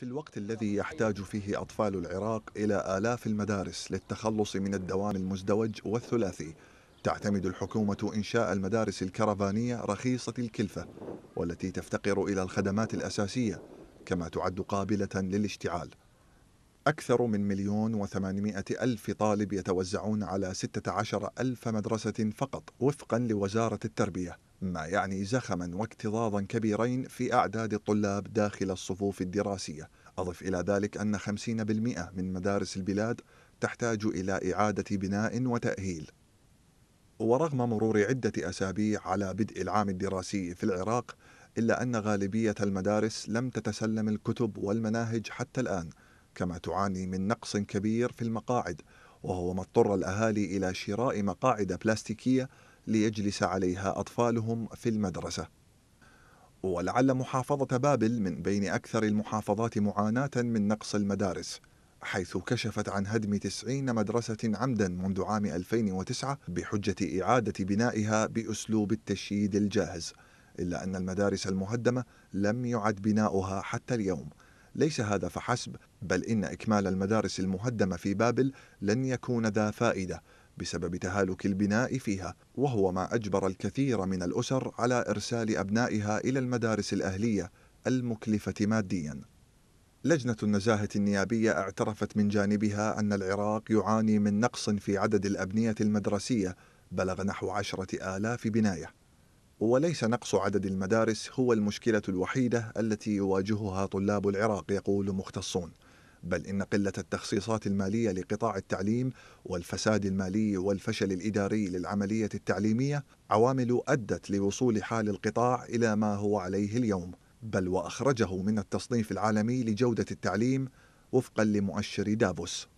في الوقت الذي يحتاج فيه أطفال العراق إلى آلاف المدارس للتخلص من الدوام المزدوج والثلاثي تعتمد الحكومة إنشاء المدارس الكرفانية رخيصة الكلفة والتي تفتقر إلى الخدمات الأساسية كما تعد قابلة للاشتعال أكثر من مليون وثمانمائة ألف طالب يتوزعون على عشر ألف مدرسة فقط وفقا لوزارة التربية ما يعني زخما واكتظاظا كبيرين في أعداد الطلاب داخل الصفوف الدراسية أضف إلى ذلك أن 50% من مدارس البلاد تحتاج إلى إعادة بناء وتأهيل ورغم مرور عدة أسابيع على بدء العام الدراسي في العراق إلا أن غالبية المدارس لم تتسلم الكتب والمناهج حتى الآن كما تعاني من نقص كبير في المقاعد وهو ما اضطر الأهالي إلى شراء مقاعد بلاستيكية ليجلس عليها أطفالهم في المدرسة ولعل محافظة بابل من بين أكثر المحافظات معاناة من نقص المدارس حيث كشفت عن هدم 90 مدرسة عمدا منذ عام 2009 بحجة إعادة بنائها بأسلوب التشييد الجاهز إلا أن المدارس المهدمة لم يعد بناؤها حتى اليوم ليس هذا فحسب بل إن إكمال المدارس المهدمة في بابل لن يكون ذا فائدة بسبب تهالك البناء فيها وهو ما أجبر الكثير من الأسر على إرسال أبنائها إلى المدارس الأهلية المكلفة مادياً لجنة النزاهة النيابية اعترفت من جانبها أن العراق يعاني من نقص في عدد الأبنية المدرسية بلغ نحو عشرة آلاف بناية وليس نقص عدد المدارس هو المشكلة الوحيدة التي يواجهها طلاب العراق يقول مختصون بل إن قلة التخصيصات المالية لقطاع التعليم والفساد المالي والفشل الإداري للعملية التعليمية عوامل أدت لوصول حال القطاع إلى ما هو عليه اليوم بل وأخرجه من التصنيف العالمي لجودة التعليم وفقا لمؤشر دافوس